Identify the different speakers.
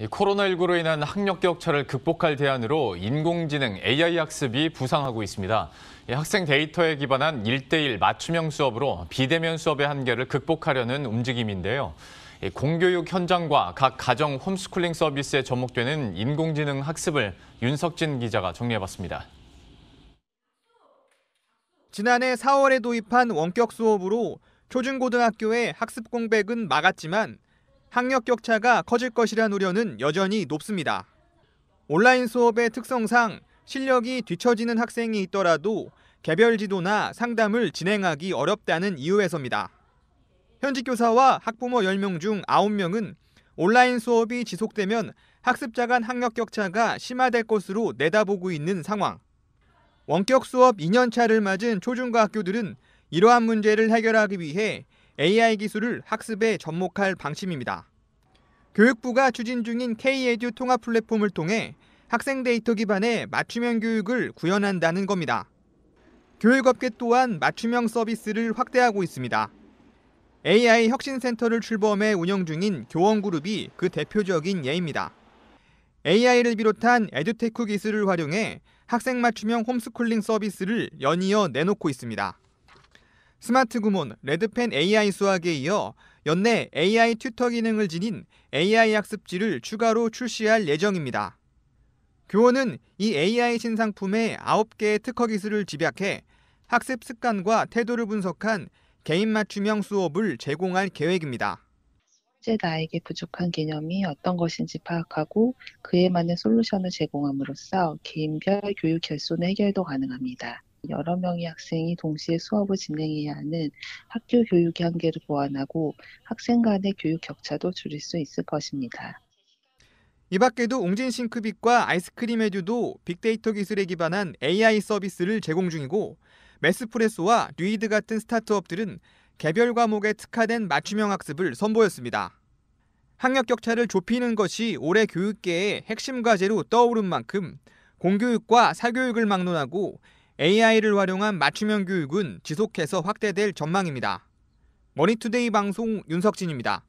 Speaker 1: 코로나19로 인한 학력 격차를 극복할 대안으로 인공지능 AI 학습이 부상하고 있습니다. 학생 데이터에 기반한 1대1 맞춤형 수업으로 비대면 수업의 한계를 극복하려는 움직임인데요. 공교육 현장과 각 가정 홈스쿨링 서비스에 접목되는 인공지능 학습을 윤석진 기자가 정리해봤습니다.
Speaker 2: 지난해 4월에 도입한 원격 수업으로 초중고등학교의 학습 공백은 막았지만 학력 격차가 커질 것이란 우려는 여전히 높습니다. 온라인 수업의 특성상 실력이 뒤처지는 학생이 있더라도 개별 지도나 상담을 진행하기 어렵다는 이유에서입니다. 현직 교사와 학부모 10명 중 9명은 온라인 수업이 지속되면 학습자 간 학력 격차가 심화될 것으로 내다보고 있는 상황. 원격 수업 2년차를 맞은 초중고 학교들은 이러한 문제를 해결하기 위해 AI 기술을 학습에 접목할 방침입니다. 교육부가 추진 중인 K-에듀 통합 플랫폼을 통해 학생 데이터 기반의 맞춤형 교육을 구현한다는 겁니다. 교육업계 또한 맞춤형 서비스를 확대하고 있습니다. AI 혁신센터를 출범해 운영 중인 교원그룹이 그 대표적인 예입니다. AI를 비롯한 에듀테크 기술을 활용해 학생 맞춤형 홈스쿨링 서비스를 연이어 내놓고 있습니다. 스마트 구몬, 레드펜 AI 수학에 이어 연내 AI 튜터 기능을 지닌 AI 학습지를 추가로 출시할 예정입니다. 교원은 이 AI 신상품의 9개의 특허 기술을 집약해 학습 습관과 태도를 분석한 개인 맞춤형 수업을 제공할 계획입니다.
Speaker 3: 실제 나에게 부족한 개념이 어떤 것인지 파악하고 그에 맞는 솔루션을 제공함으로써 개인별 교육 결손의 해결도 가능합니다. 여러 명의 학생이 동시에 수업을 진행해야 하는 학교 교육의 한계를 보완하고 학생 간의 교육 격차도 줄일 수 있을 것입니다.
Speaker 2: 이 밖에도 웅진 싱크빅과 아이스크림 에듀도 빅데이터 기술에 기반한 AI 서비스를 제공 중이고 메스프레소와 뉴이드 같은 스타트업들은 개별 과목에 특화된 맞춤형 학습을 선보였습니다. 학력 격차를 좁히는 것이 올해 교육계의 핵심 과제로 떠오른 만큼 공교육과 사교육을 막론하고 AI를 활용한 맞춤형 교육은 지속해서 확대될 전망입니다. 머니투데이 방송 윤석진입니다.